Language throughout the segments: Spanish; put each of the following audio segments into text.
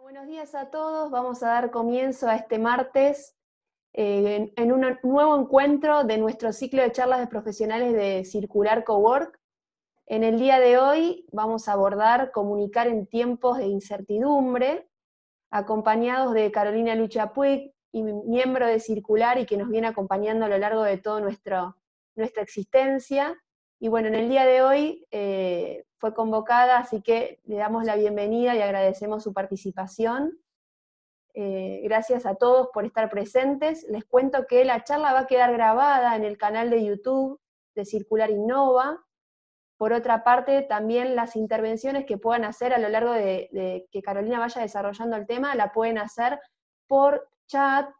Buenos días a todos. Vamos a dar comienzo a este martes eh, en, un nuevo encuentro de nuestro ciclo de charlas de profesionales de Circular Cowork. En el día de hoy vamos a abordar comunicar en tiempos de incertidumbre, acompañados de Carolina Lucha Puig, miembro de Circular y que nos viene acompañando a lo largo de toda nuestra existencia. Y bueno, en el día de hoy eh, fue convocada, así que le damos la bienvenida y agradecemos su participación. Eh, gracias a todos por estar presentes. Les cuento que la charla va a quedar grabada en el canal de YouTube de Circular Innova. Por otra parte, también las intervenciones que puedan hacer a lo largo de, que Carolina vaya desarrollando el tema, la pueden hacer por chat.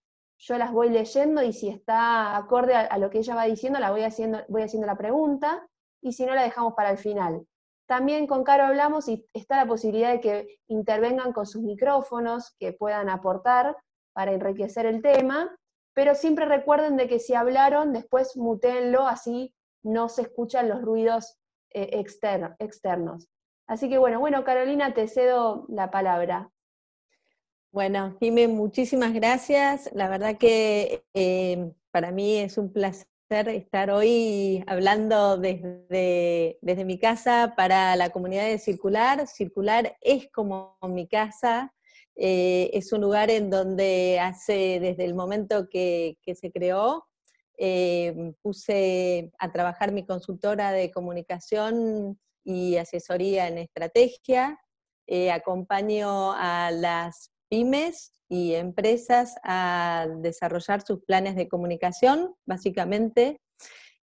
Yo las voy leyendo y si está acorde a, lo que ella va diciendo, la voy haciendo, voy haciendo la pregunta y si no, la dejamos para el final. También con Caro hablamos y está la posibilidad de que intervengan con sus micrófonos, que puedan aportar para enriquecer el tema, pero siempre recuerden de que si hablaron, después mutenlo, así no se escuchan los ruidos eh, externos. Así que bueno, bueno, Carolina, te cedo la palabra. Bueno, Jimé, muchísimas gracias. La verdad que eh, para mí es un placer estar hoy hablando desde, mi casa para la comunidad de Circular. Circular es como mi casa, eh, es un lugar en donde hace desde el momento que, se creó, eh, puse a trabajar mi consultora de comunicación y asesoría en estrategia, eh, acompaño a las pymes y empresas a desarrollar sus planes de comunicación, básicamente.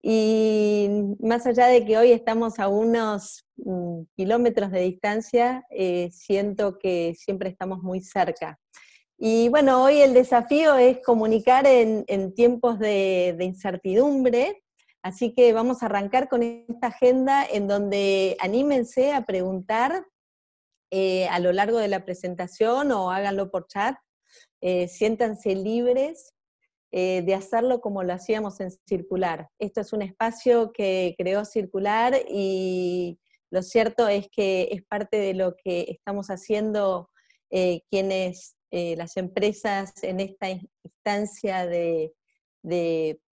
Y más allá de que hoy estamos a unos mm, kilómetros de distancia, eh, siento que siempre estamos muy cerca. Y bueno, hoy el desafío es comunicar en, tiempos de, incertidumbre, Así que vamos a arrancar con esta agenda en donde anímense a preguntar eh, a lo largo de la presentación o háganlo por chat eh, siéntanse libres eh, de hacerlo como lo hacíamos en Circular. Esto es un espacio que creó Circular y lo cierto es que es parte de lo que estamos haciendo eh, quienes, las empresas en esta instancia de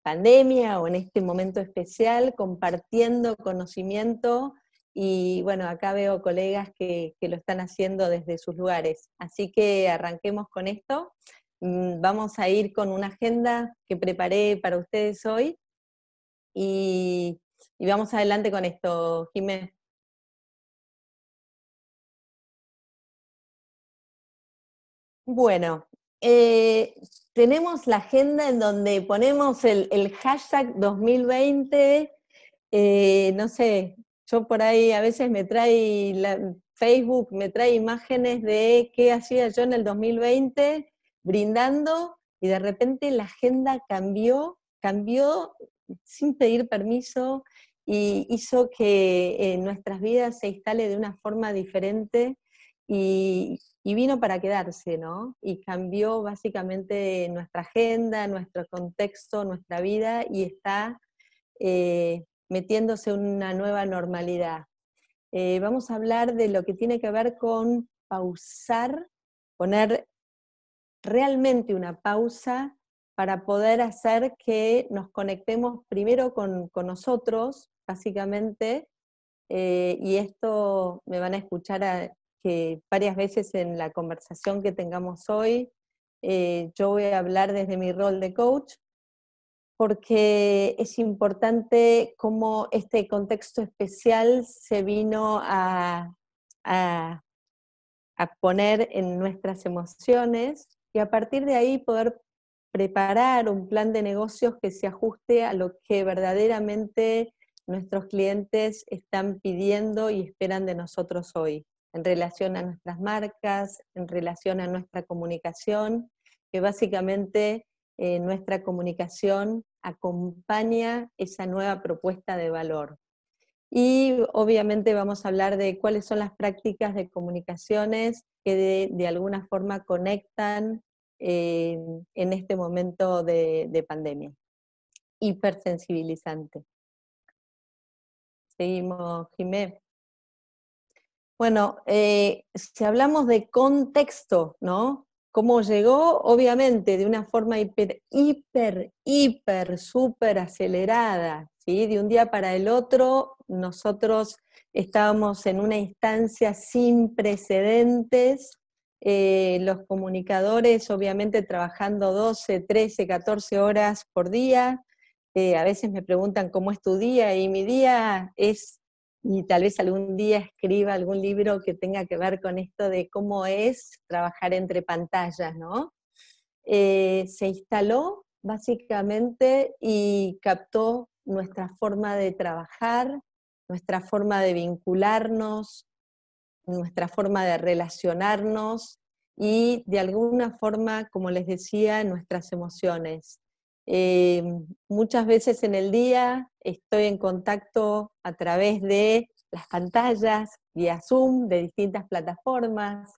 pandemia o en este momento especial, compartiendo conocimiento y bueno, acá veo colegas que, lo están haciendo desde sus lugares. Así que arranquemos con esto. Mm, vamos a ir con una agenda que preparé para ustedes hoy y, vamos adelante con esto, Jiménez. Bueno, eh, tenemos la agenda en donde ponemos el, hashtag 2020, eh, no sé, yo por ahí a veces me trae Facebook, me trae imágenes de qué hacía yo en el 2020 brindando y de repente la agenda cambió, cambió sin pedir permiso y hizo que eh, nuestras vidas se instale de una forma diferente y, vino para quedarse, ¿no? Y cambió básicamente nuestra agenda, nuestro contexto, nuestra vida y está eh, metiéndose una nueva normalidad. Eh, vamos a hablar de lo que tiene que ver con pausar, poner realmente una pausa para poder hacer que nos conectemos primero con, nosotros, básicamente, eh, y esto me van a escuchar que varias veces en la conversación que tengamos hoy, eh, yo voy a hablar desde mi rol de coach, porque es importante cómo este contexto especial se vino a, poner en nuestras emociones y a partir de ahí poder preparar un plan de negocios que se ajuste a lo que verdaderamente nuestros clientes están pidiendo y esperan de nosotros hoy, en relación a nuestras marcas, en relación a nuestra comunicación, que básicamente eh, nuestra comunicación acompaña esa nueva propuesta de valor. Y obviamente vamos a hablar de cuáles son las prácticas de comunicaciones que de, alguna forma conectan eh, en este momento de, pandemia. Hipersensibilizante. Seguimos, Jimé. Bueno, eh, si hablamos de contexto, ¿no? cómo llegó, obviamente, de una forma hiper, hiper, hiper, súper acelerada, ¿sí? De un día para el otro, nosotros estábamos en una instancia sin precedentes, eh, los comunicadores obviamente trabajando 12, 13, 14 horas por día, eh, a veces me preguntan cómo es tu día y mi día es y tal vez algún día escriba algún libro que tenga que ver con esto de cómo es trabajar entre pantallas, ¿no? Eh, se instaló básicamente y captó nuestra forma de trabajar, nuestra forma de vincularnos, nuestra forma de relacionarnos y de alguna forma, como les decía, nuestras emociones. Eh, muchas veces en el día estoy en contacto a través de las pantallas y Zoom de distintas plataformas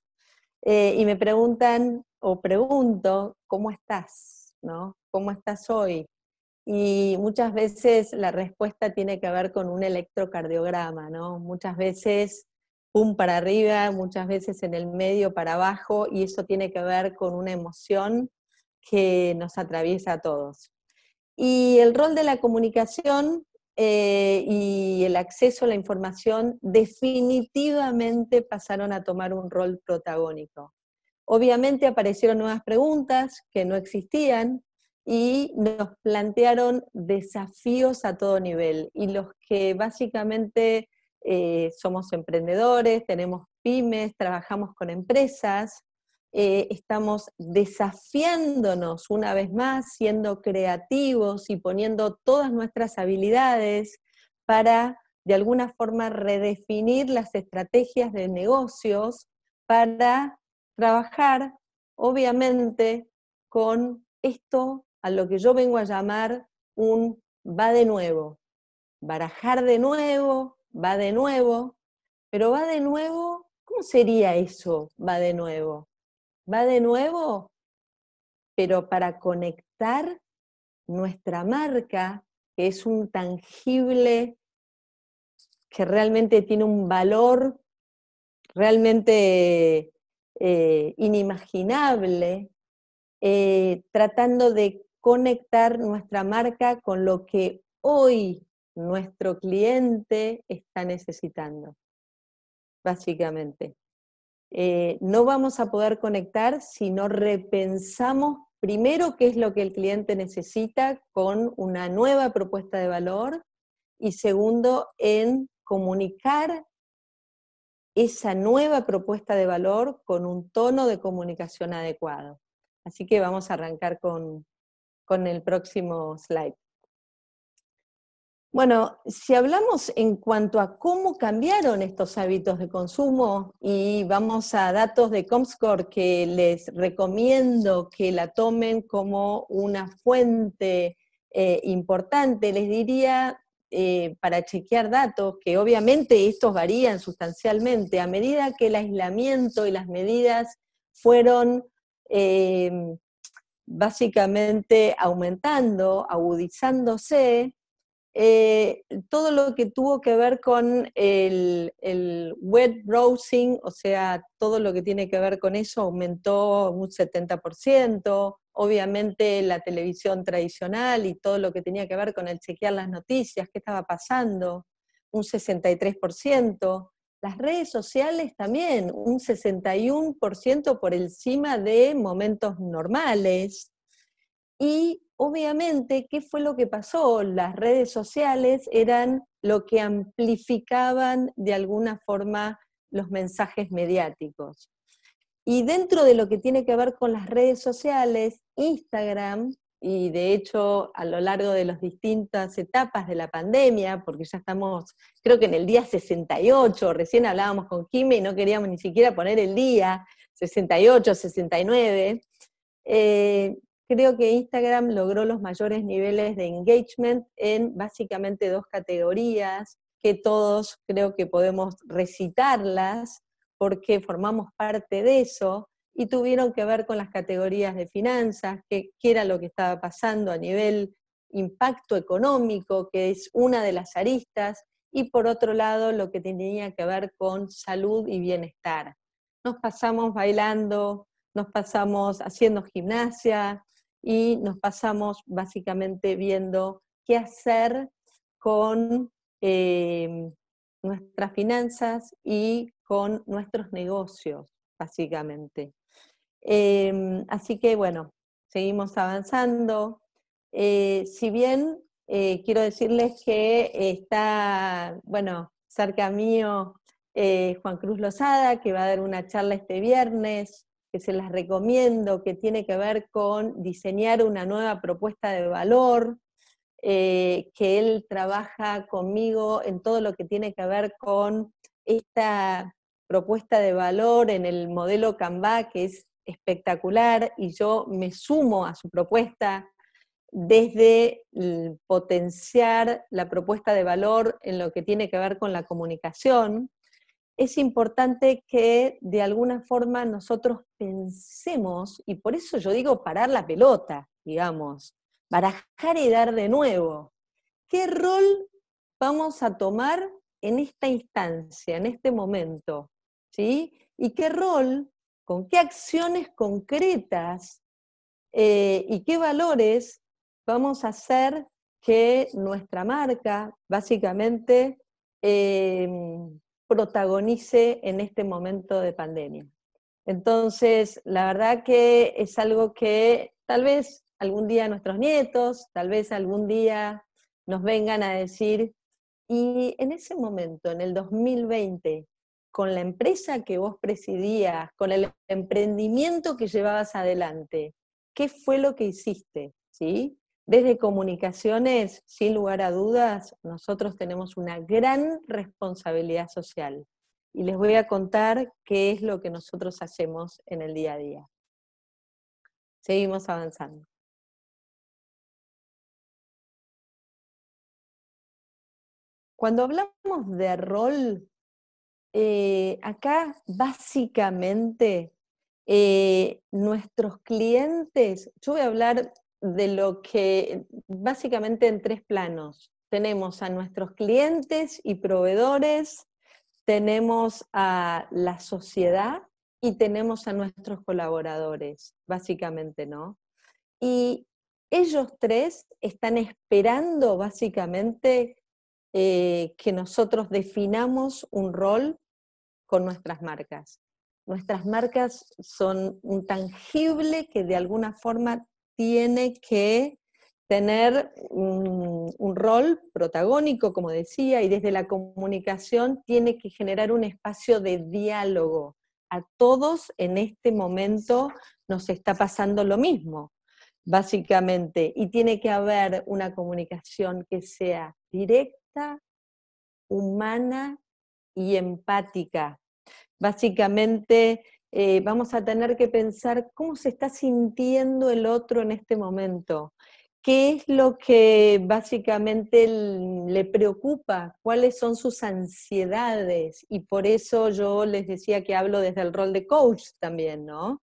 eh, y me preguntan o pregunto, ¿cómo estás? ¿No? ¿Cómo estás hoy? Y muchas veces la respuesta tiene que ver con un electrocardiograma, ¿no? Muchas veces pum para arriba, muchas veces en el medio para abajo, y eso tiene que ver con una emoción que nos atraviesa a todos. Y el rol de la comunicación eh, y el acceso a la información definitivamente pasaron a tomar un rol protagónico. Obviamente aparecieron nuevas preguntas que no existían y nos plantearon desafíos a todo nivel y los que básicamente eh, somos emprendedores, tenemos pymes, trabajamos con empresas, eh, estamos desafiándonos una vez más, siendo creativos y poniendo todas nuestras habilidades para, de alguna forma, redefinir las estrategias de negocios para trabajar, obviamente, con esto a lo que yo vengo a llamar un va de nuevo, barajar de nuevo, va de nuevo, pero va de nuevo, ¿cómo sería eso, va de nuevo? va de nuevo, pero para conectar nuestra marca, que es un tangible que realmente tiene un valor realmente eh, inimaginable, eh, tratando de conectar nuestra marca con lo que hoy nuestro cliente está necesitando, básicamente. Eh, no vamos a poder conectar si no repensamos primero qué es lo que el cliente necesita con una nueva propuesta de valor y segundo en comunicar esa nueva propuesta de valor con un tono de comunicación adecuado. Así que vamos a arrancar con el próximo slide. Bueno, si hablamos en cuanto a cómo cambiaron estos hábitos de consumo y vamos a datos de Comscore que les recomiendo que la tomen como una fuente eh, importante, les diría eh, para chequear datos que obviamente estos varían sustancialmente a medida que el aislamiento y las medidas fueron eh, básicamente aumentando, agudizándose, eh, todo lo que tuvo que ver con el, el, web browsing, o sea, todo lo que tiene que ver con eso aumentó un 70%, obviamente la televisión tradicional y todo lo que tenía que ver con el chequear las noticias, qué estaba pasando, un 63%, las redes sociales también, un 61% por encima de momentos normales, y obviamente, ¿qué fue lo que pasó? Las redes sociales eran lo que amplificaban de alguna forma los mensajes mediáticos. Y dentro de lo que tiene que ver con las redes sociales, Instagram, y de hecho a lo largo de las distintas etapas de la pandemia, porque ya estamos, creo que en el día 68, recién hablábamos con Jimmy y no queríamos ni siquiera poner el día 68, 69, creo que Instagram logró los mayores niveles de engagement en básicamente dos categorías que todos creo que podemos recitarlas porque formamos parte de eso y tuvieron que ver con las categorías de finanzas, que, era lo que estaba pasando a nivel impacto económico, que es una de las aristas, y por otro lado lo que tenía que ver con salud y bienestar. Nos pasamos bailando, nos pasamos haciendo gimnasia, y nos pasamos básicamente viendo qué hacer con eh, nuestras finanzas y con nuestros negocios, básicamente. Em, así que bueno, seguimos avanzando. Eh, si bien eh, quiero decirles que está, bueno, cerca mío Juan Cruz Lozada, que va a dar una charla este viernes que se las recomiendo, que tiene que ver con diseñar una nueva propuesta de valor, eh, que él trabaja conmigo en todo lo que tiene que ver con esta propuesta de valor en el modelo Canva, que es espectacular, y yo me sumo a su propuesta desde potenciar la propuesta de valor en lo que tiene que ver con la comunicación, es importante que de alguna forma nosotros pensemos, y por eso yo digo parar la pelota, digamos, barajar y dar de nuevo. ¿Qué rol vamos a tomar en esta instancia, en este momento? ¿Sí? ¿Y qué rol, con qué acciones concretas eh, y qué valores vamos a hacer que nuestra marca básicamente eh, protagonice en este momento de pandemia. Entonces, la verdad que es algo que tal vez algún día nuestros nietos, tal vez algún día nos vengan a decir, y en ese momento, en el 2020, con la empresa que vos presidías, con el emprendimiento que llevabas adelante, ¿qué fue lo que hiciste? ¿Sí? Desde comunicaciones, sin lugar a dudas, nosotros tenemos una gran responsabilidad social y les voy a contar qué es lo que nosotros hacemos en el día a día. Seguimos avanzando. Cuando hablamos de rol, eh, acá básicamente eh, nuestros clientes, yo voy a hablar de lo que básicamente en tres planos. Tenemos a nuestros clientes y proveedores, tenemos a la sociedad y tenemos a nuestros colaboradores, básicamente, ¿no? Y ellos tres están esperando básicamente eh, que nosotros definamos un rol con nuestras marcas. Nuestras marcas son un tangible que de alguna forma tiene que tener un, rol protagónico, como decía, y desde la comunicación tiene que generar un espacio de diálogo. A todos en este momento nos está pasando lo mismo, básicamente, y tiene que haber una comunicación que sea directa, humana y empática. Básicamente, eh, vamos a tener que pensar cómo se está sintiendo el otro en este momento, qué es lo que básicamente le preocupa, cuáles son sus ansiedades. Y por eso yo les decía que hablo desde el rol de coach también, ¿no?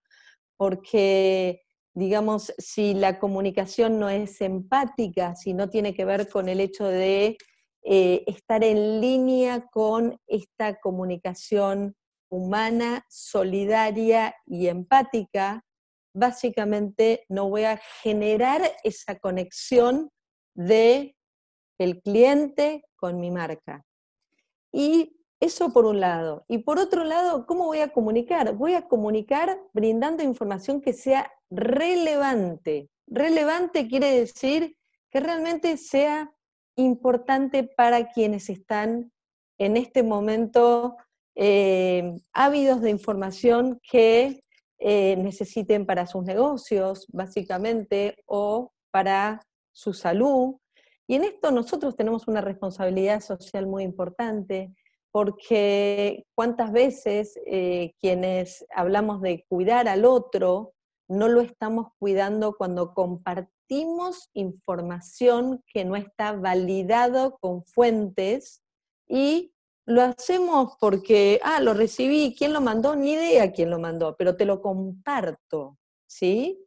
Porque, digamos, si la comunicación no es empática, si no tiene que ver con el hecho de eh, estar en línea con esta comunicación humana, solidaria y empática, básicamente no voy a generar esa conexión de el cliente con mi marca. Y eso por un lado. Y por otro lado, ¿cómo voy a comunicar? Voy a comunicar brindando información que sea relevante. Relevante quiere decir que realmente sea importante para quienes están en este momento eh, ávidos de información que eh, necesiten para sus negocios, básicamente, o para su salud. Y en esto nosotros tenemos una responsabilidad social muy importante, porque cuántas veces eh, quienes hablamos de cuidar al otro, no lo estamos cuidando cuando compartimos información que no está validado con fuentes y lo hacemos porque, ah, lo recibí, ¿quién lo mandó? Ni idea quién lo mandó, pero te lo comparto, ¿sí?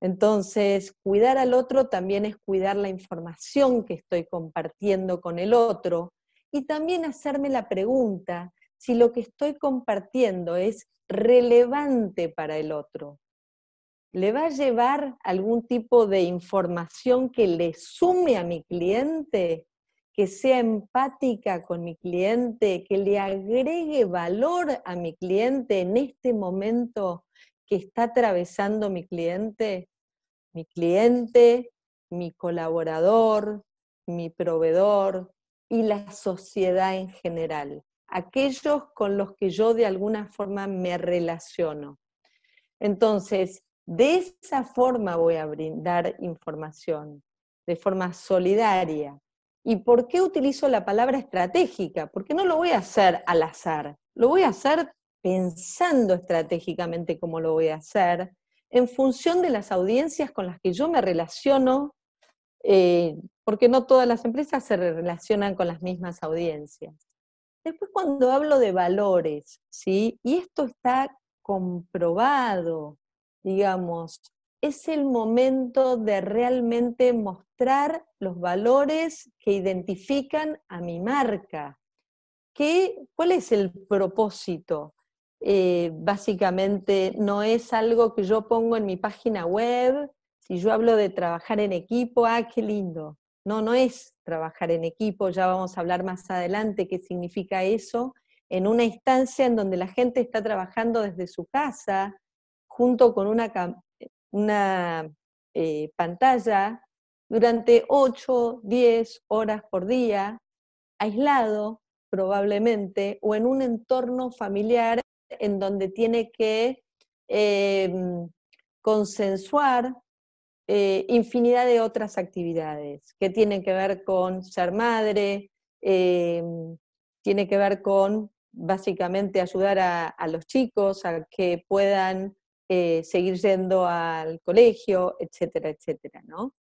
Entonces, cuidar al otro también es cuidar la información que estoy compartiendo con el otro y también hacerme la pregunta si lo que estoy compartiendo es relevante para el otro. ¿Le va a llevar algún tipo de información que le sume a mi cliente que sea empática con mi cliente, que le agregue valor a mi cliente en este momento que está atravesando mi cliente, mi cliente, mi colaborador, mi proveedor y la sociedad en general, aquellos con los que yo de alguna forma me relaciono. Entonces, de esa forma voy a brindar información, de forma solidaria, ¿Y por qué utilizo la palabra estratégica? Porque no lo voy a hacer al azar, lo voy a hacer pensando estratégicamente cómo lo voy a hacer, en función de las audiencias con las que yo me relaciono, eh, porque no todas las empresas se relacionan con las mismas audiencias. Después cuando hablo de valores, ¿sí? Y esto está comprobado, digamos, es el momento de realmente mostrar los valores que identifican a mi marca. ¿Qué, ¿Cuál es el propósito? Eh, básicamente no es algo que yo pongo en mi página web, si yo hablo de trabajar en equipo, ah, qué lindo. No, no es trabajar en equipo, ya vamos a hablar más adelante qué significa eso, en una instancia en donde la gente está trabajando desde su casa, junto con una una eh, pantalla durante 8, 10 horas por día, aislado probablemente, o en un entorno familiar en donde tiene que em, consensuar eh, infinidad de otras actividades que tienen que ver con ser madre, em, tiene que ver con básicamente ayudar a los chicos a que puedan eh, seguir yendo al colegio, etcétera, etcétera, ¿no?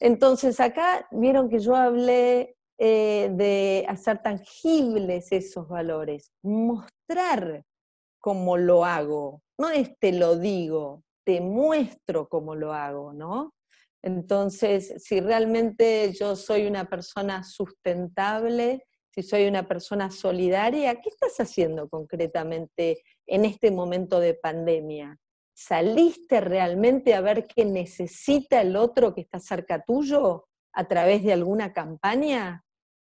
Entonces acá vieron que yo hablé eh, de hacer tangibles esos valores, mostrar cómo lo hago, no es te lo digo, te muestro cómo lo hago, ¿no? Entonces, si realmente yo soy una persona sustentable, si soy una persona solidaria, ¿qué estás haciendo concretamente en este momento de pandemia? ¿Saliste realmente a ver qué necesita el otro que está cerca tuyo a través de alguna campaña?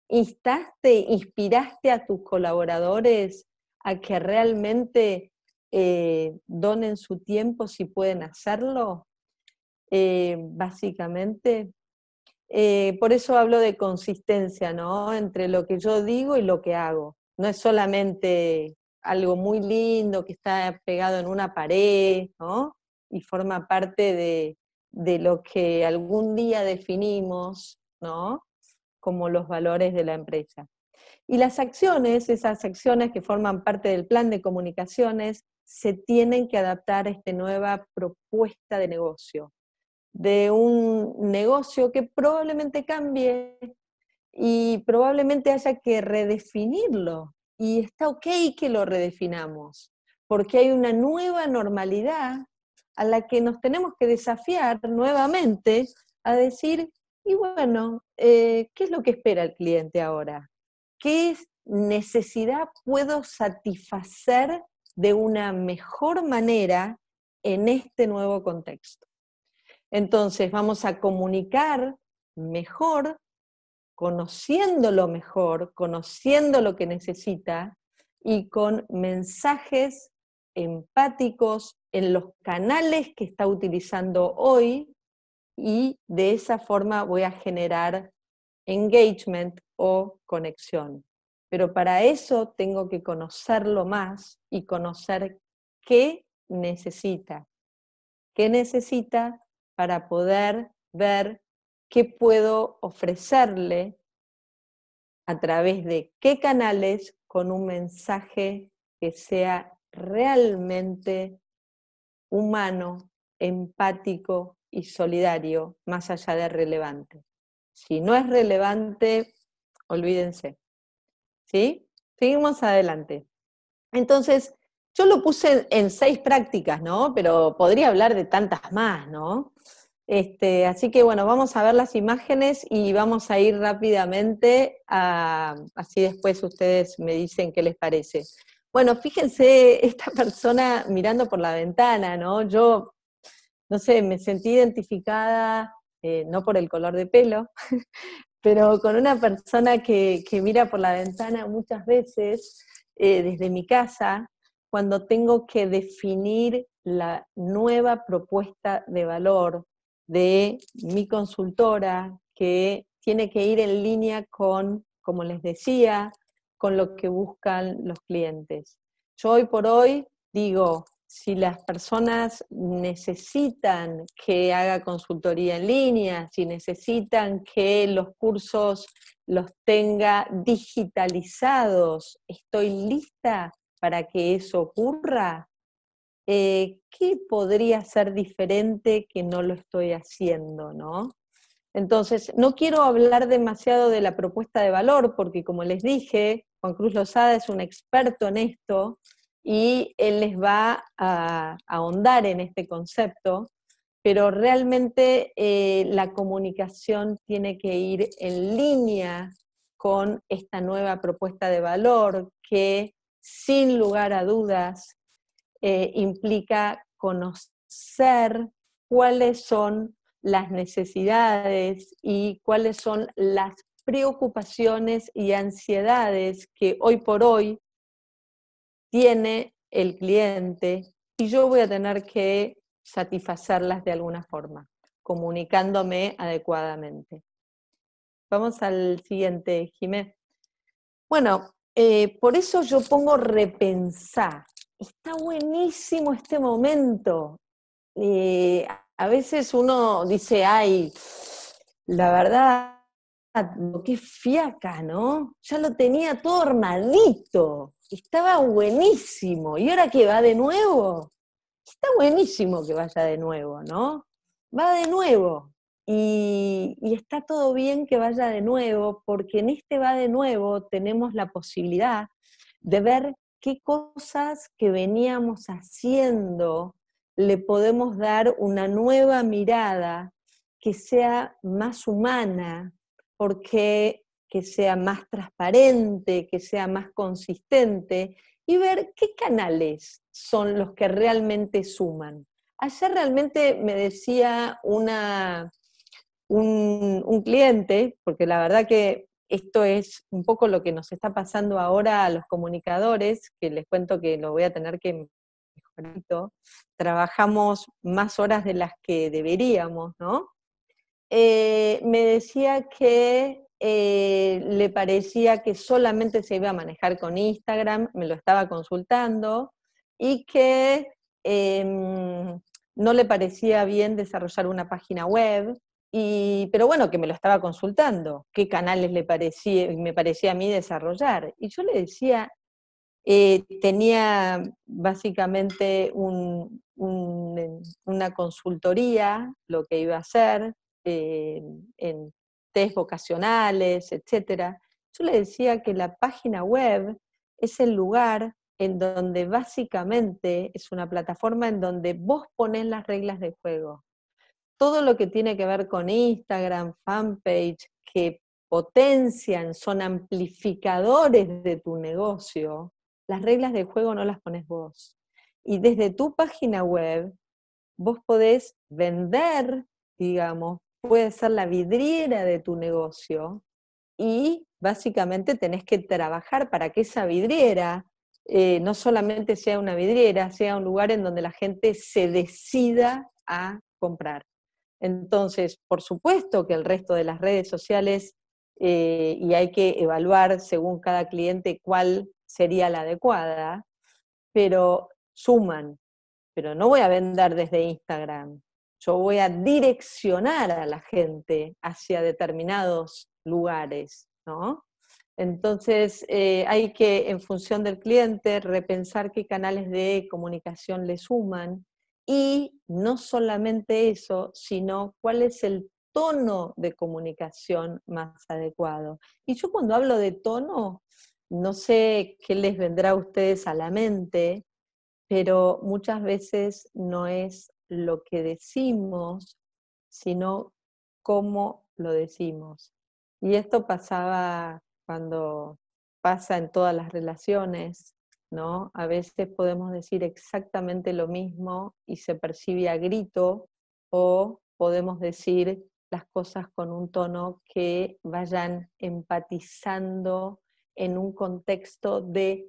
¿Instaste, inspiraste a tus colaboradores a que realmente eh, donen su tiempo si pueden hacerlo? Eh, básicamente, eh, por eso hablo de consistencia, ¿no? Entre lo que yo digo y lo que hago. No es solamente algo muy lindo que está pegado en una pared, Y forma parte de, lo que algún día definimos, Como los valores de la empresa. Y las acciones, esas acciones que forman parte del plan de comunicaciones, se tienen que adaptar a esta nueva propuesta de negocio, de un negocio que probablemente cambie y probablemente haya que redefinirlo, y está ok que lo redefinamos, porque hay una nueva normalidad a la que nos tenemos que desafiar nuevamente a decir, y bueno, eh, ¿qué es lo que espera el cliente ahora? ¿Qué necesidad puedo satisfacer de una mejor manera en este nuevo contexto? Entonces, vamos a comunicar mejor conociéndolo mejor, conociendo lo que necesita y con mensajes empáticos en los canales que está utilizando hoy y de esa forma voy a generar engagement o conexión. Pero para eso tengo que conocerlo más y conocer qué necesita. ¿Qué necesita para poder ver qué puedo ofrecerle a través de qué canales con un mensaje que sea realmente humano, empático y solidario, más allá de relevante. Si no es relevante, olvídense. ¿Sí? Seguimos adelante. Entonces, yo lo puse en seis prácticas, ¿no? Pero podría hablar de tantas más, ¿no? Este, así que bueno, vamos a ver las imágenes y vamos a ir rápidamente, a, así después ustedes me dicen qué les parece. Bueno, fíjense esta persona mirando por la ventana, ¿no? Yo, no sé, me sentí identificada, eh, no por el color de pelo, pero con una persona que, mira por la ventana muchas veces eh, desde mi casa cuando tengo que definir la nueva propuesta de valor de mi consultora que tiene que ir en línea con, como les decía, con lo que buscan los clientes. Yo hoy por hoy digo, si las personas necesitan que haga consultoría en línea, si necesitan que los cursos los tenga digitalizados, estoy lista para que eso ocurra. Eh, ¿qué podría ser diferente que no lo estoy haciendo? Entonces, no quiero hablar demasiado de la propuesta de valor, porque como les dije, Juan Cruz Lozada es un experto en esto y él les va a, ahondar en este concepto, pero realmente eh, la comunicación tiene que ir en línea con esta nueva propuesta de valor que sin lugar a dudas eh, implica conocer cuáles son las necesidades y cuáles son las preocupaciones y ansiedades que hoy por hoy tiene el cliente y yo voy a tener que satisfacerlas de alguna forma, comunicándome adecuadamente. Vamos al siguiente, Jimé. Bueno, eh, por eso yo pongo repensar, está buenísimo este momento. Eh, a veces uno dice, ay, la verdad, qué fiaca, ¿no? Ya lo tenía todo armadito, estaba buenísimo. ¿Y ahora qué, va de nuevo? Está buenísimo que vaya de nuevo, ¿no? Va de nuevo. y está todo bien que vaya de nuevo, porque en este va de nuevo tenemos la posibilidad de ver qué cosas que veníamos haciendo le podemos dar una nueva mirada que sea más humana, porque que sea más transparente, que sea más consistente y ver qué canales son los que realmente suman. Ayer realmente me decía una, un, un cliente, porque la verdad que esto es un poco lo que nos está pasando ahora a los comunicadores, que les cuento que lo voy a tener que mejorar. Trabajamos más horas de las que deberíamos, ¿no? Eh, me decía que eh, le parecía que solamente se iba a manejar con Instagram, me lo estaba consultando, y que em, no le parecía bien desarrollar una página web, y, pero bueno, que me lo estaba consultando, qué canales le parecía, me parecía a mí desarrollar. Y yo le decía, eh, tenía básicamente eh, una consultoría, lo que iba a hacer, eh, en test vocacionales, etc. Yo le decía que la página web es el lugar en donde básicamente es una plataforma en donde vos pones las reglas de juego todo lo que tiene que ver con Instagram, fanpage, que potencian, son amplificadores de tu negocio, las reglas del juego no las pones vos. Y desde tu página web, vos podés vender, digamos, puede ser la vidriera de tu negocio y básicamente tenés que trabajar para que esa vidriera eh, no solamente sea una vidriera, sea un lugar en donde la gente se decida a comprar. Entonces, por supuesto que el resto de las redes sociales, eh, y hay que evaluar según cada cliente cuál sería la adecuada, pero suman. Pero no voy a vender desde Instagram. Yo voy a direccionar a la gente hacia determinados lugares, ¿no? Entonces, eh, hay que, en función del cliente, repensar qué canales de comunicación le suman, y no solamente eso, sino cuál es el tono de comunicación más adecuado. Y yo cuando hablo de tono, no sé qué les vendrá a ustedes a la mente, pero muchas veces no es lo que decimos, sino cómo lo decimos. Y esto pasaba cuando pasa en todas las relaciones, ¿no? A veces podemos decir exactamente lo mismo y se percibe a grito o podemos decir las cosas con un tono que vayan empatizando en un contexto de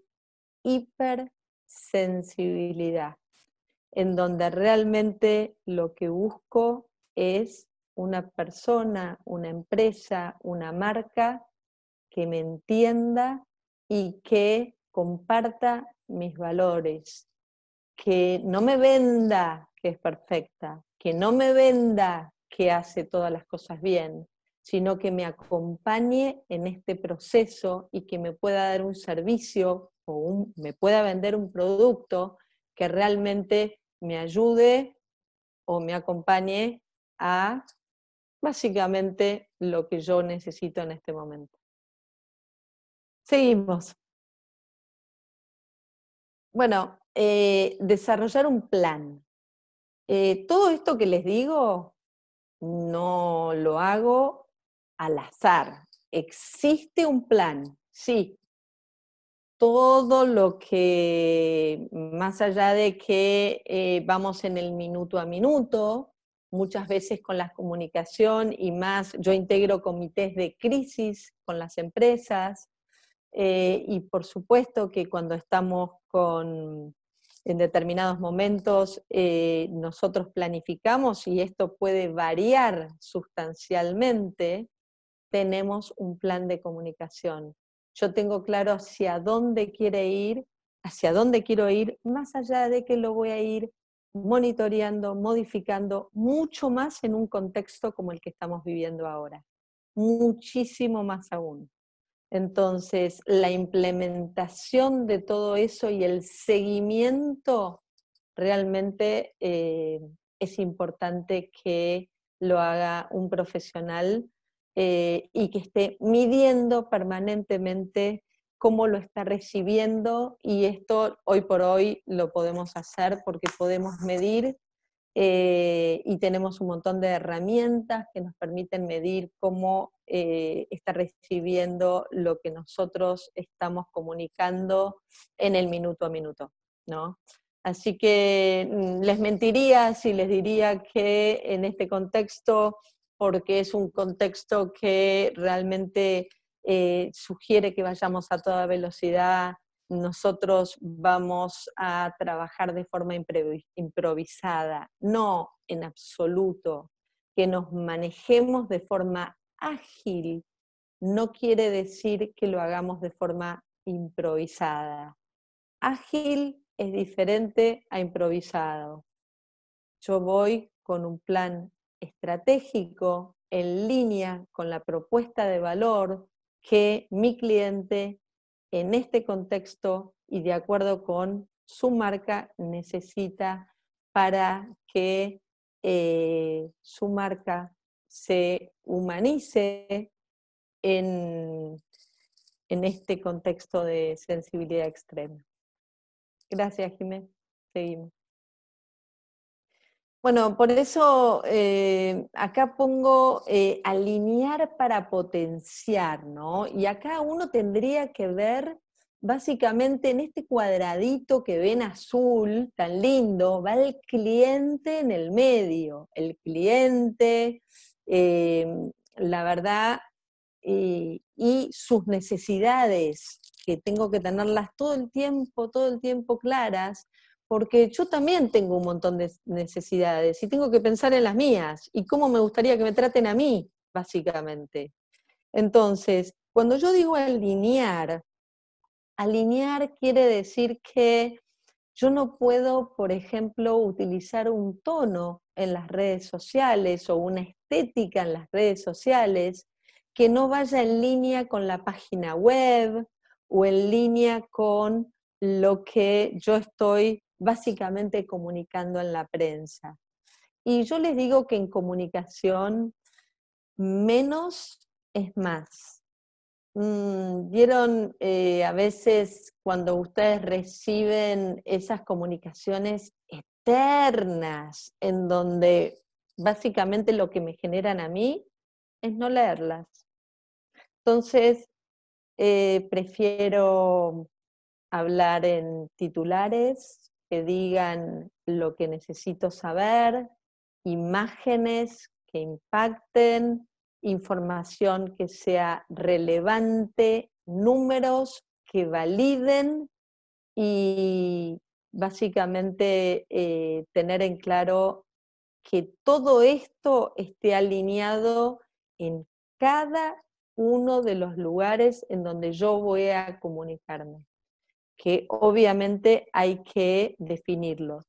hipersensibilidad, en donde realmente lo que busco es una persona, una empresa, una marca que me entienda y que comparta mis valores, que no me venda que es perfecta, que no me venda que hace todas las cosas bien, sino que me acompañe en este proceso y que me pueda dar un servicio o me pueda vender un producto que realmente me ayude o me acompañe a básicamente lo que yo necesito en este momento. Seguimos. Bueno, eh, desarrollar un plan. Eh, todo esto que les digo no lo hago al azar. Existe un plan, sí. Todo lo que, más allá de que eh, vamos en el minuto a minuto, muchas veces con la comunicación y más, yo integro comités de crisis con las empresas, eh, y por supuesto que cuando estamos con, en determinados momentos, eh, nosotros planificamos y esto puede variar sustancialmente, tenemos un plan de comunicación. Yo tengo claro hacia dónde quiere ir, hacia dónde quiero ir, más allá de que lo voy a ir monitoreando, modificando, mucho más en un contexto como el que estamos viviendo ahora, muchísimo más aún. Entonces, la implementación de todo eso y el seguimiento realmente eh, es importante que lo haga un profesional eh, y que esté midiendo permanentemente cómo lo está recibiendo y esto hoy por hoy lo podemos hacer porque podemos medir eh, y tenemos un montón de herramientas que nos permiten medir cómo eh, está recibiendo lo que nosotros estamos comunicando en el minuto a minuto, ¿no? Así que mm, les mentiría si les diría que en este contexto, porque es un contexto que realmente eh, sugiere que vayamos a toda velocidad nosotros vamos a trabajar de forma improvisada, no en absoluto, que nos manejemos de forma ágil no quiere decir que lo hagamos de forma improvisada. Ágil es diferente a improvisado. Yo voy con un plan estratégico en línea con la propuesta de valor que mi cliente en este contexto y de acuerdo con su marca necesita para que eh, su marca se humanice en, en, este contexto de sensibilidad extrema. Gracias, Jiménez. Seguimos. Bueno, por eso eh, acá pongo eh, alinear para potenciar, ¿no? Y acá uno tendría que ver básicamente en este cuadradito que ven azul, tan lindo, va el cliente en el medio, el cliente, eh, la verdad, y sus necesidades, que tengo que tenerlas todo el tiempo, todo el tiempo claras porque yo también tengo un montón de necesidades y tengo que pensar en las mías y cómo me gustaría que me traten a mí, básicamente. Entonces, cuando yo digo alinear, alinear quiere decir que yo no puedo, por ejemplo, utilizar un tono en las redes sociales o una estética en las redes sociales que no vaya en línea con la página web o en línea con lo que yo estoy básicamente comunicando en la prensa. Y yo les digo que en comunicación menos es más. Mm, vieron eh, a veces cuando ustedes reciben esas comunicaciones eternas en donde básicamente lo que me generan a mí es no leerlas. Entonces, eh, prefiero hablar en titulares, que digan lo que necesito saber, imágenes que impacten, información que sea relevante, números que validen y básicamente eh, tener en claro que todo esto esté alineado en cada uno de los lugares en donde yo voy a comunicarme que obviamente hay que definirlos.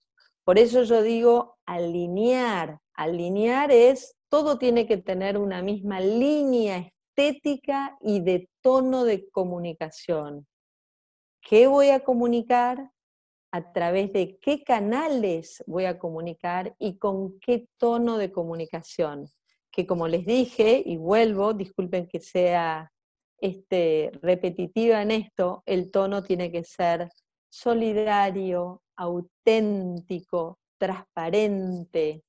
Por eso yo digo alinear. Alinear es, todo tiene que tener una misma línea estética y de tono de comunicación. ¿Qué voy a comunicar? ¿A través de qué canales voy a comunicar y con qué tono de comunicación? Que como les dije, y vuelvo, disculpen que sea este, repetitiva en esto, el tono tiene que ser solidario, auténtico, transparente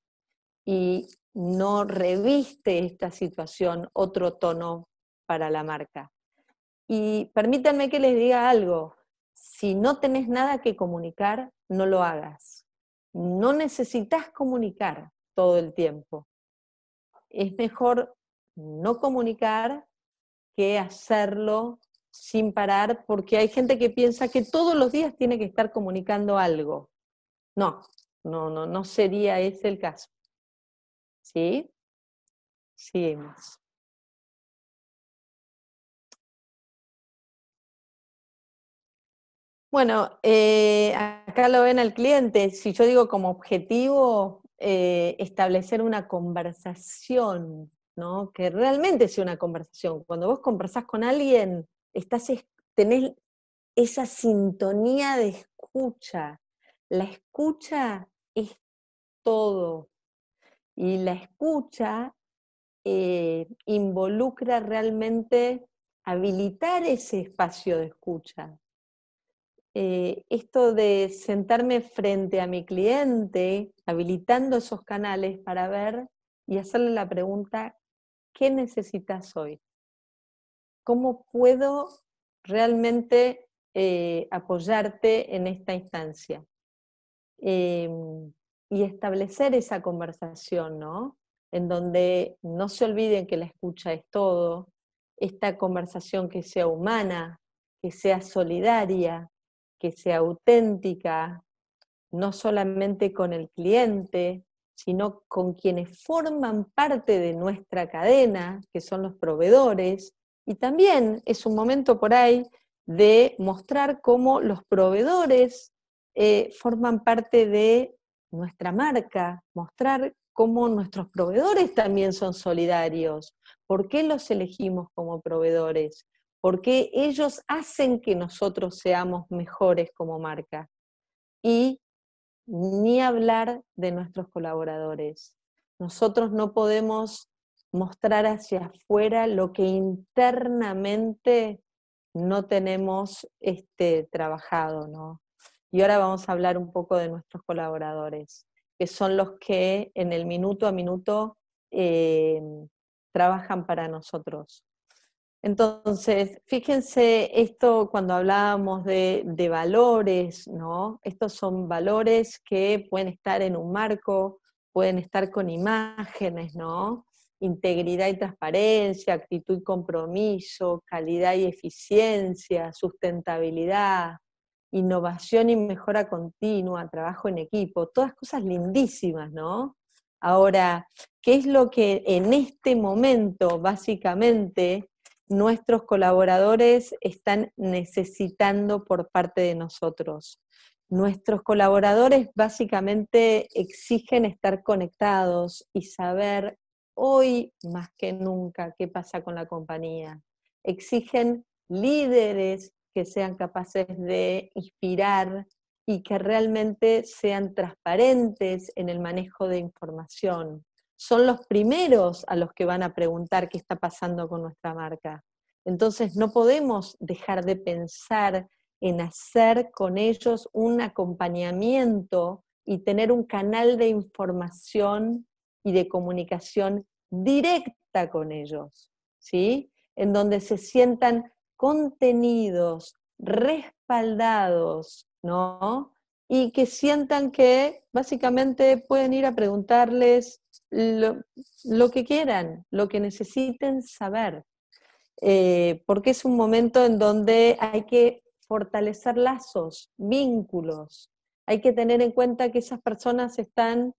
y no reviste esta situación otro tono para la marca. Y permítanme que les diga algo, si no tenés nada que comunicar, no lo hagas. No necesitas comunicar todo el tiempo. Es mejor no comunicar que hacerlo sin parar, porque hay gente que piensa que todos los días tiene que estar comunicando algo. No, no, no, no sería ese el caso. ¿Sí? sigamos Bueno, eh, acá lo ven al cliente. Si yo digo como objetivo eh, establecer una conversación ¿no? Que realmente sea una conversación. Cuando vos conversás con alguien, estás, tenés esa sintonía de escucha. La escucha es todo. Y la escucha eh, involucra realmente habilitar ese espacio de escucha. Eh, esto de sentarme frente a mi cliente, habilitando esos canales para ver y hacerle la pregunta, ¿Qué necesitas hoy? ¿Cómo puedo realmente eh, apoyarte en esta instancia? Em, y establecer esa conversación, ¿no? En donde no se olviden que la escucha es todo, esta conversación que sea humana, que sea solidaria, que sea auténtica, no solamente con el cliente, sino con quienes forman parte de nuestra cadena, que son los proveedores. Y también es un momento por ahí de mostrar cómo los proveedores eh, forman parte de nuestra marca, mostrar cómo nuestros proveedores también son solidarios, por qué los elegimos como proveedores, por qué ellos hacen que nosotros seamos mejores como marca. Y ni hablar de nuestros colaboradores. Nosotros no podemos mostrar hacia afuera lo que internamente no tenemos este, trabajado, ¿no? Y ahora vamos a hablar un poco de nuestros colaboradores, que son los que en el minuto a minuto eh, trabajan para nosotros. Entonces, fíjense esto cuando hablábamos de, valores, ¿no? Estos son valores que pueden estar en un marco, pueden estar con imágenes, ¿no? Integridad y transparencia, actitud y compromiso, calidad y eficiencia, sustentabilidad, innovación y mejora continua, trabajo en equipo, todas cosas lindísimas, ¿no? Ahora, ¿qué es lo que en este momento básicamente nuestros colaboradores están necesitando por parte de nosotros. Nuestros colaboradores básicamente exigen estar conectados y saber hoy más que nunca qué pasa con la compañía. Exigen líderes que sean capaces de inspirar y que realmente sean transparentes en el manejo de información son los primeros a los que van a preguntar qué está pasando con nuestra marca. Entonces no podemos dejar de pensar en hacer con ellos un acompañamiento y tener un canal de información y de comunicación directa con ellos, ¿sí? En donde se sientan contenidos, respaldados, ¿no? Y que sientan que básicamente pueden ir a preguntarles lo, que quieran, lo que necesiten saber, eh, porque es un momento en donde hay que fortalecer lazos, vínculos, hay que tener en cuenta que esas personas están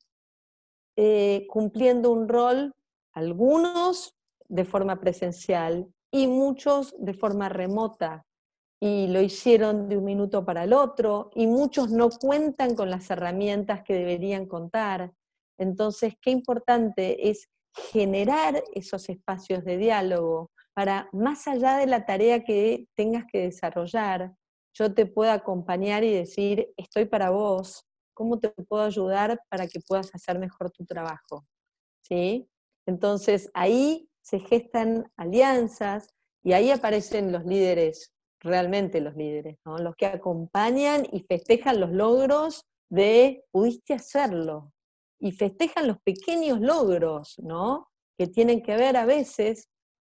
eh, cumpliendo un rol, algunos de forma presencial y muchos de forma remota, y lo hicieron de un minuto para el otro, y muchos no cuentan con las herramientas que deberían contar. Entonces, qué importante es generar esos espacios de diálogo para, más allá de la tarea que tengas que desarrollar, yo te pueda acompañar y decir, estoy para vos, ¿cómo te puedo ayudar para que puedas hacer mejor tu trabajo? ¿Sí? Entonces, ahí se gestan alianzas y ahí aparecen los líderes, realmente los líderes, los que acompañan y festejan los logros de pudiste hacerlo, y festejan los pequeños logros, ¿no? Que tienen que ver a veces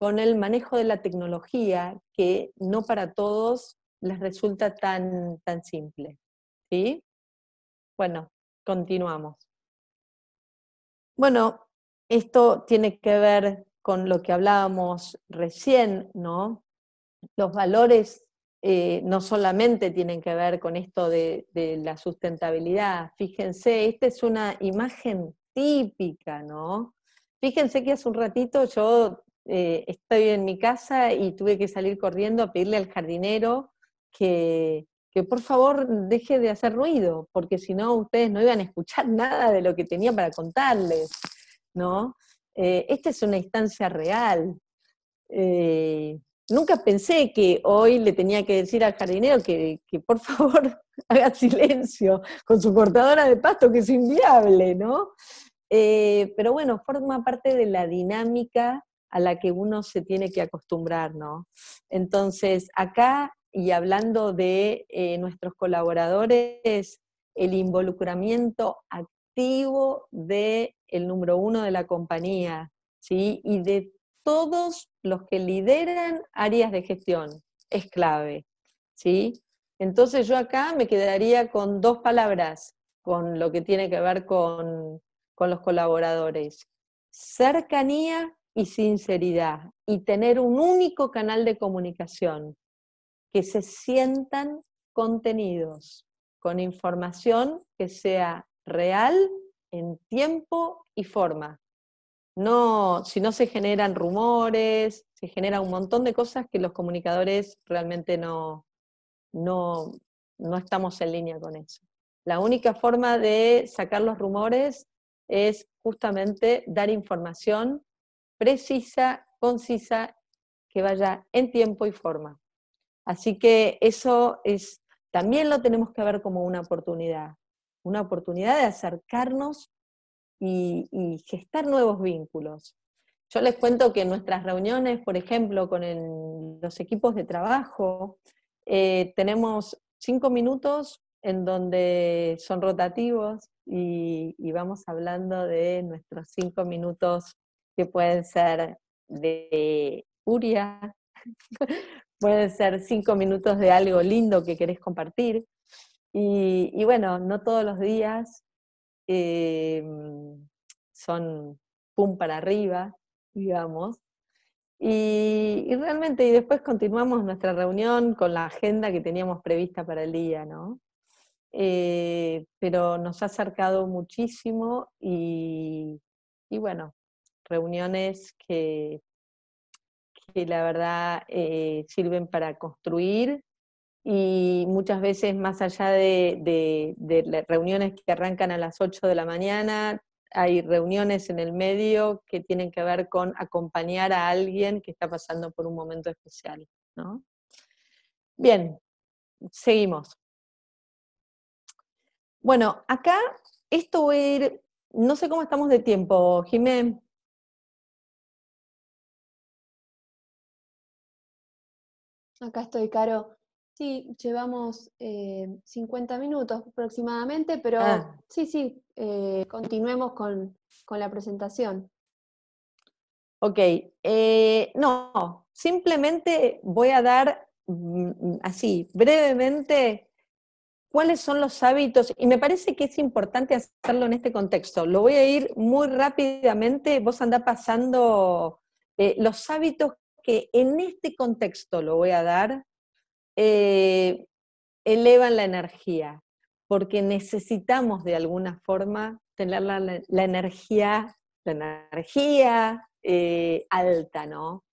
con el manejo de la tecnología que no para todos les resulta tan, tan simple. ¿Sí? Bueno, continuamos. Bueno, esto tiene que ver con lo que hablábamos recién, ¿no? Los valores eh, no solamente tienen que ver con esto de, la sustentabilidad. Fíjense, esta es una imagen típica, ¿no? Fíjense que hace un ratito yo eh, estoy en mi casa y tuve que salir corriendo a pedirle al jardinero que, por favor deje de hacer ruido, porque si no ustedes no iban a escuchar nada de lo que tenía para contarles, ¿no? Eh, esta es una instancia real nunca pensé que hoy le tenía que decir al jardinero que, por favor haga silencio con su cortadora de pasto, que es inviable, ¿no? Eh, pero bueno, forma parte de la dinámica a la que uno se tiene que acostumbrar, ¿no? Entonces, acá, y hablando de eh, nuestros colaboradores, el involucramiento activo del el número uno de la compañía, ¿sí? Y de todos los que lideran áreas de gestión. Es clave. ¿sí? Entonces yo acá me quedaría con dos palabras, con lo que tiene que ver con, con los colaboradores. Cercanía y sinceridad. Y tener un único canal de comunicación. Que se sientan contenidos con información que sea real en tiempo y forma no, si no se generan rumores, se genera un montón de cosas que los comunicadores realmente no, no, no estamos en línea con eso. La única forma de sacar los rumores es justamente dar información precisa, concisa, que vaya en tiempo y forma. Así que eso es, también lo tenemos que ver como una oportunidad, una oportunidad de acercarnos y, gestar nuevos vínculos. Yo les cuento que en nuestras reuniones, por ejemplo, con los equipos de trabajo, eh, tenemos cinco minutos en donde son rotativos y, vamos hablando de nuestros cinco minutos que pueden ser de furia, pueden ser cinco minutos de algo lindo que querés compartir. y bueno, no todos los días eh, mm, son pum para arriba, digamos. Y, realmente, y después continuamos nuestra reunión con la agenda que teníamos prevista para el día, ¿no? Eh, pero nos ha acercado muchísimo y, bueno, reuniones que, que la verdad eh, sirven para construir y muchas veces más allá de, reuniones que arrancan a las 8 de la mañana, hay reuniones en el medio que tienen que ver con acompañar a alguien que está pasando por un momento especial. Bien, seguimos. Bueno, acá esto voy a ir, no sé cómo estamos de tiempo, Jimé. Acá estoy, Caro. Sí, llevamos 50 eh, minutos aproximadamente, pero ah. sí, sí, eh, continuemos con, la presentación. Ok, eh, no, simplemente voy a dar mm, mm, así, brevemente, cuáles son los hábitos, y me parece que es importante hacerlo en este contexto. Lo voy a ir muy rápidamente, vos andás pasando los hábitos que en este contexto lo voy a dar eh, elevan la energía, porque necesitamos de alguna forma tener la, energía, la energía eh, alta, ¿no?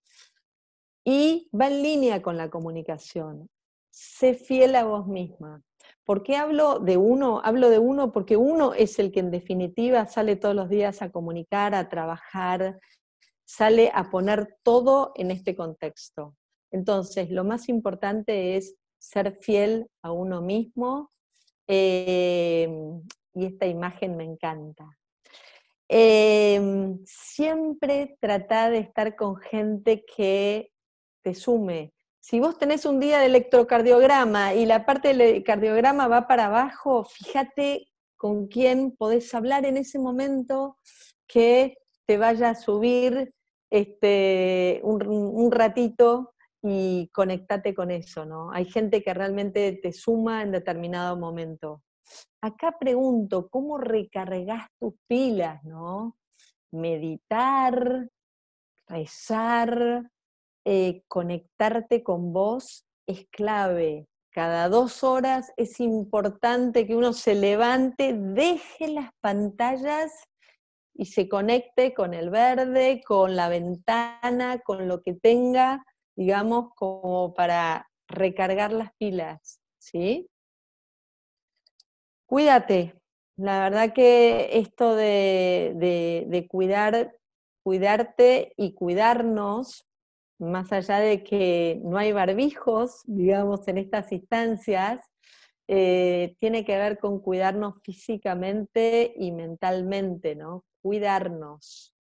Y va en línea con la comunicación. Sé fiel a vos misma. ¿Por qué hablo de uno? Hablo de uno porque uno es el que en definitiva sale todos los días a comunicar, a trabajar, sale a poner todo en este contexto. Entonces, lo más importante es ser fiel a uno mismo eh, y esta imagen me encanta. Eh, siempre trata de estar con gente que te sume. Si vos tenés un día de electrocardiograma y la parte del cardiograma va para abajo, fíjate con quién podés hablar en ese momento que te vaya a subir este, un ratito y conéctate con eso, ¿no? Hay gente que realmente te suma en determinado momento. Acá pregunto, ¿cómo recargas tus pilas, no? Meditar, rezar, eh, conectarte con vos es clave. Cada dos horas es importante que uno se levante, deje las pantallas y se conecte con el verde, con la ventana, con lo que tenga digamos, como para recargar las pilas, ¿sí? Cuídate. La verdad que esto de, cuidarte y cuidarnos, más allá de que no hay barbijos, digamos, en estas instancias, eh, tiene que ver con cuidarnos físicamente y mentalmente, ¿no? Cuidarnos.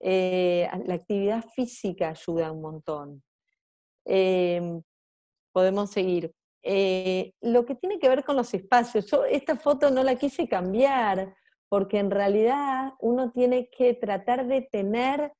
Eh, la actividad física ayuda un montón. Em, podemos seguir. Eh, lo que tiene que ver con los espacios, yo esta foto no la quise cambiar porque en realidad uno tiene que tratar de tener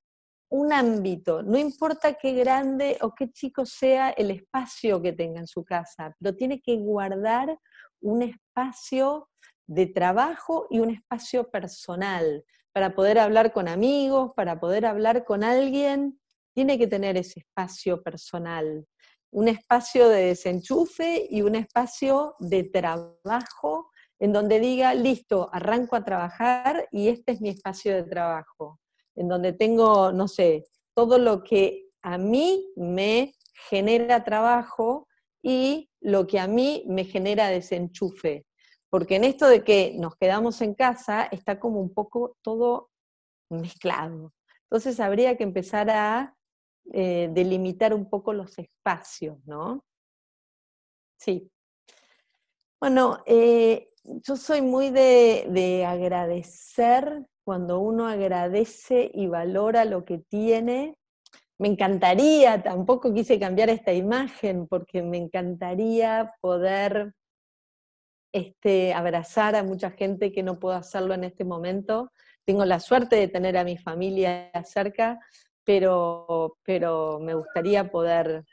un ámbito, no importa qué grande o qué chico sea el espacio que tenga en su casa, pero tiene que guardar un espacio de trabajo y un espacio personal para poder hablar con amigos, para poder hablar con alguien tiene que tener ese espacio personal, un espacio de desenchufe y un espacio de trabajo en donde diga, listo, arranco a trabajar y este es mi espacio de trabajo, en donde tengo, no sé, todo lo que a mí me genera trabajo y lo que a mí me genera desenchufe. Porque en esto de que nos quedamos en casa está como un poco todo mezclado. Entonces habría que empezar a eh, delimitar un poco los espacios, ¿no? Sí. Bueno, eh, yo soy muy de, agradecer, cuando uno agradece y valora lo que tiene. Me encantaría, tampoco quise cambiar esta imagen, porque me encantaría poder este, abrazar a mucha gente que no puedo hacerlo en este momento. Tengo la suerte de tener a mi familia cerca, pero, me gustaría poder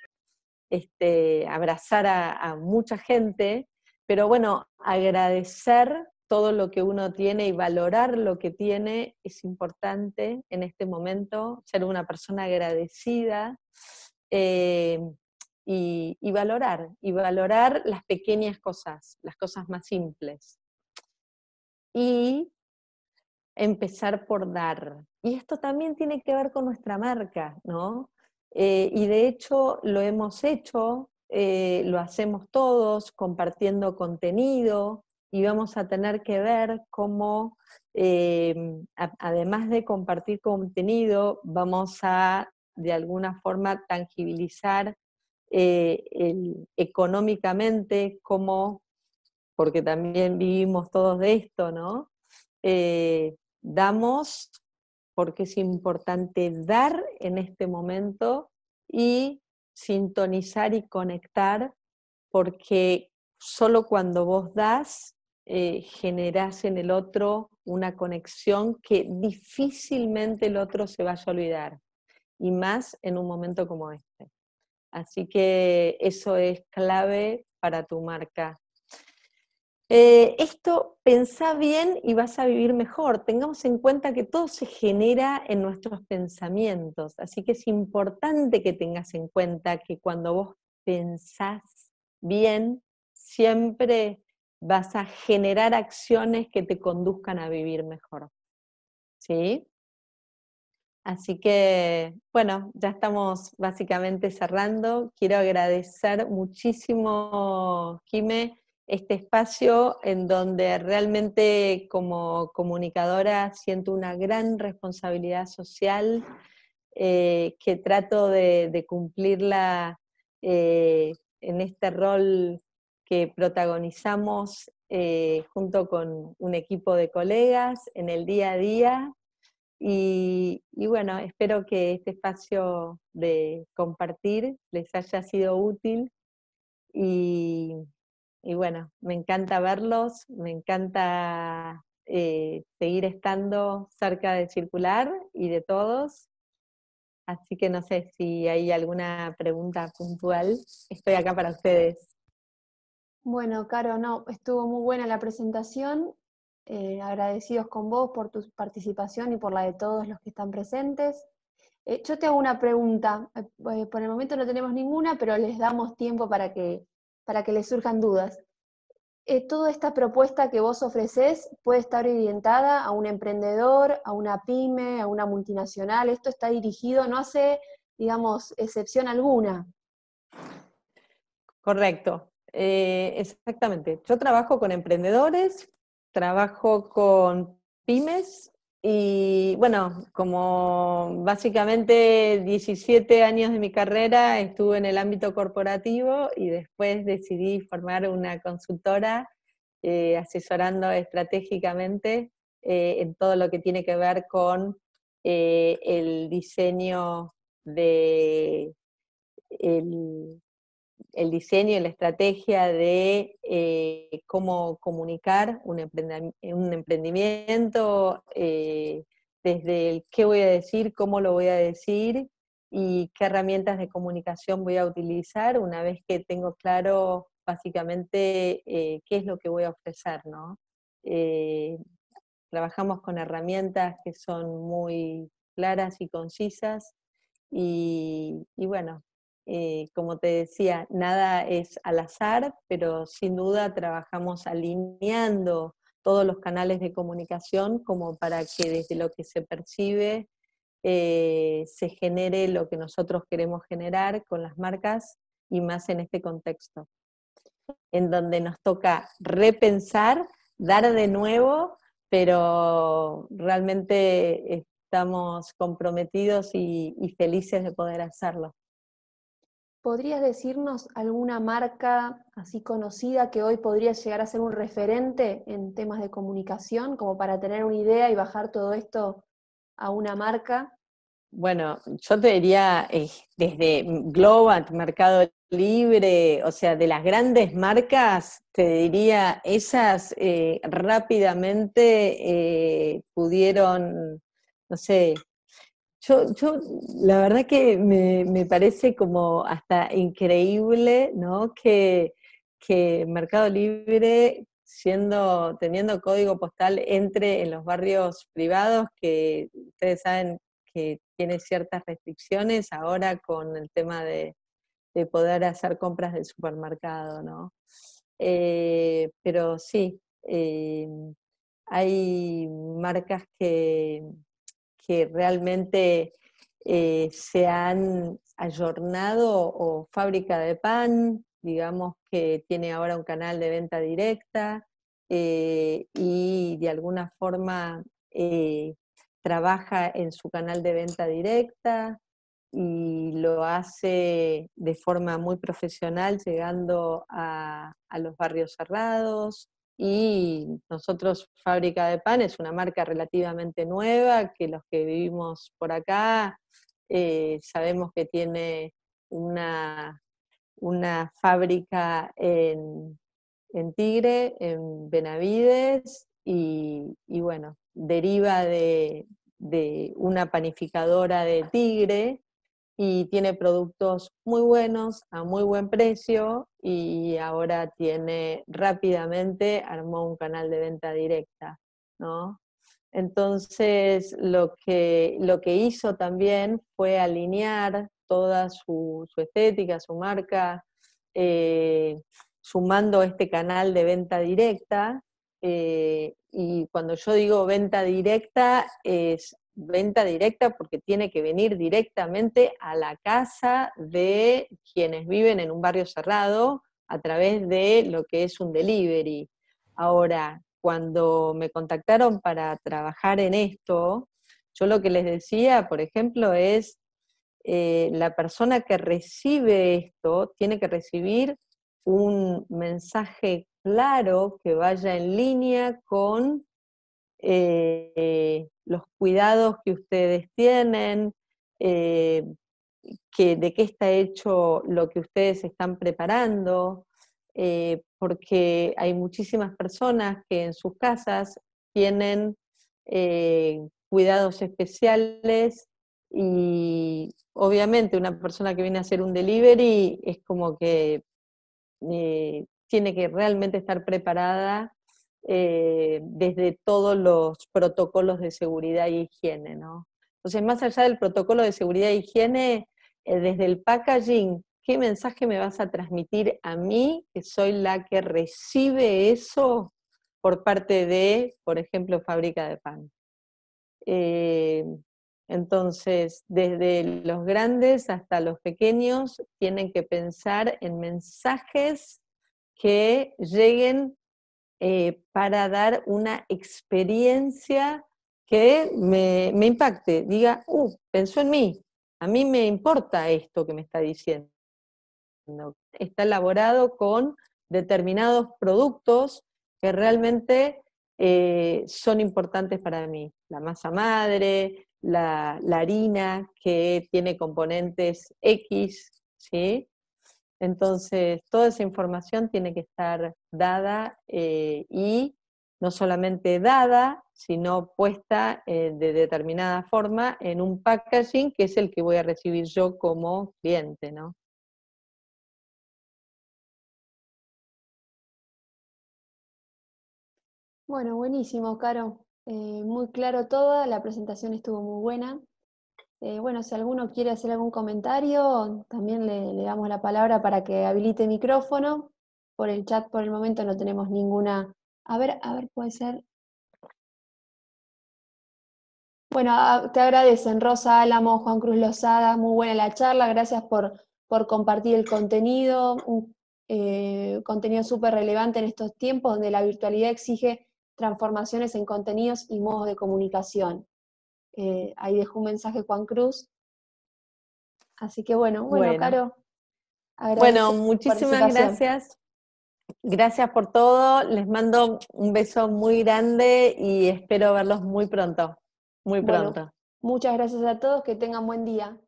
este, abrazar a, mucha gente, pero bueno, agradecer todo lo que uno tiene y valorar lo que tiene es importante en este momento, ser una persona agradecida eh, y, y, valorar, y valorar las pequeñas cosas, las cosas más simples. Y empezar por dar. Y esto también tiene que ver con nuestra marca, ¿no? Eh, y de hecho lo hemos hecho, eh, lo hacemos todos compartiendo contenido y vamos a tener que ver cómo, eh, además de compartir contenido, vamos a de alguna forma tangibilizar económicamente cómo, porque también vivimos todos de esto, ¿no? damos, porque es importante dar en este momento y sintonizar y conectar, porque solo cuando vos das, generas eh, generás en el otro una conexión que difícilmente el otro se vaya a olvidar, y más en un momento como este. Así que eso es clave para tu marca, eh, esto pensá bien y vas a vivir mejor. Tengamos en cuenta que todo se genera en nuestros pensamientos, así que es importante que tengas en cuenta que cuando vos pensás bien, siempre vas a generar acciones que te conduzcan a vivir mejor. ¿Sí? Así que, bueno, ya estamos básicamente cerrando. Quiero agradecer muchísimo, Jime este espacio en donde realmente como comunicadora siento una gran responsabilidad social eh, que trato de, cumplirla eh, en este rol que protagonizamos eh, junto con un equipo de colegas en el día a día. Y, y, bueno, espero que este espacio de compartir les haya sido útil y, y bueno, me encanta verlos, me encanta eh, seguir estando cerca de Circular y de todos. Así que no sé si hay alguna pregunta puntual. Estoy acá para ustedes. Bueno, Caro, no, estuvo muy buena la presentación. Eh, agradecidos con vos por tu participación y por la de todos los que están presentes. Eh, yo te hago una pregunta. por el momento no tenemos ninguna, pero les damos tiempo para que para que les surjan dudas. Eh, toda esta propuesta que vos ofreces puede estar orientada a un emprendedor, a una pyme, a una multinacional. Esto está dirigido, no hace, digamos, excepción alguna. Correcto, eh, exactamente. Yo trabajo con emprendedores, trabajo con pymes, y bueno, como básicamente 17 años de mi carrera estuve en el ámbito corporativo y después decidí formar una consultora eh, asesorando estratégicamente eh, en todo lo que tiene que ver con eh, el diseño de el diseño y la estrategia de eh, cómo comunicar un, emprendimiento, eh, desde el qué voy a decir, cómo lo voy a decir y qué herramientas de comunicación voy a utilizar una vez que tengo claro básicamente eh, qué es lo que voy a ofrecer, trabajamos con herramientas que son muy claras y concisas y bueno, eh, como te decía, nada es al azar, pero sin duda trabajamos alineando todos los canales de comunicación como para que desde lo que se percibe eh, se genere lo que nosotros queremos generar con las marcas y más en este contexto, en donde nos toca repensar, dar de nuevo, pero realmente estamos comprometidos y felices de poder hacerlo. ¿Podrías decirnos alguna marca así conocida que hoy podría llegar a ser un referente en temas de comunicación, como para tener una idea y bajar todo esto a una marca? Bueno, yo te diría eh, desde Globat, Mercado Libre, o sea, de las grandes marcas, te diría, esas eh, rápidamente eh, pudieron, no sé, yo, yo, la verdad que me, parece como hasta increíble, ¿no? Que, que Mercado Libre, siendo, teniendo código postal, entre en los barrios privados, que ustedes saben que tiene ciertas restricciones ahora con el tema de, poder hacer compras del supermercado, ¿no? Eh, pero sí, eh, hay marcas que, que realmente eh, se han ayornado o fábrica de pan, digamos que tiene ahora un canal de venta directa eh, y de alguna forma eh, trabaja en su canal de venta directa y lo hace de forma muy profesional llegando a los barrios cerrados, y nosotros Fábrica de Pan es una marca relativamente nueva, que los que vivimos por acá eh, sabemos que tiene una, fábrica en, Tigre, en Benavides, y, bueno, deriva de, una panificadora de Tigre y tiene productos muy buenos a muy buen precio y ahora tiene rápidamente armó un canal de venta directa, ¿no? Entonces, lo que, lo que hizo también fue alinear toda su, estética, su marca, eh, sumando este canal de venta directa. Eh, y cuando yo digo venta directa, es venta directa porque tiene que venir directamente a la casa de quienes viven en un barrio cerrado a través de lo que es un delivery. Ahora, cuando me contactaron para trabajar en esto, yo lo que les decía, por ejemplo, es eh, la persona que recibe esto tiene que recibir un mensaje claro que vaya en línea con eh, los cuidados que ustedes tienen, eh, que, de qué está hecho lo que ustedes están preparando, eh, porque hay muchísimas personas que en sus casas tienen cuidados especiales y obviamente una persona que viene a hacer un delivery es como que tiene que realmente estar preparada eh, desde todos los protocolos de seguridad y higiene, Entonces, más allá del protocolo de seguridad e higiene, eh, desde el packaging, ¿qué mensaje me vas a transmitir a mí, que soy la que recibe eso por parte de, por ejemplo, fábrica de pan? Eh, entonces, desde los grandes hasta los pequeños, tienen que pensar en mensajes que lleguen eh, para dar una experiencia que me, impacte, diga, uh, pensó en mí, a mí me importa esto que me está diciendo. Está elaborado con determinados productos que realmente eh, son importantes para mí. La masa madre, la, la harina que tiene componentes X, ¿sí? Entonces, toda esa información tiene que estar dada eh, y no solamente dada, sino puesta eh, de determinada forma en un packaging que es el que voy a recibir yo como cliente, ¿no? Bueno, buenísimo, Caro. Eh, muy claro todo, la presentación estuvo muy buena. Eh, bueno, si alguno quiere hacer algún comentario, también le, damos la palabra para que habilite micrófono. Por el chat por el momento no tenemos ninguna. A ver, a ver, puede ser. Bueno, te agradecen Rosa Álamo, Juan Cruz Lozada, muy buena la charla, gracias por, compartir el contenido, un eh, contenido súper relevante en estos tiempos donde la virtualidad exige transformaciones en contenidos y modos de comunicación. Eh, ahí dejó un mensaje Juan Cruz. Así que bueno, bueno, bueno. Caro. Bueno, muchísimas gracias. Gracias por todo. Les mando un beso muy grande y espero verlos muy pronto. Muy pronto. muchas gracias a todos. Que tengan buen día.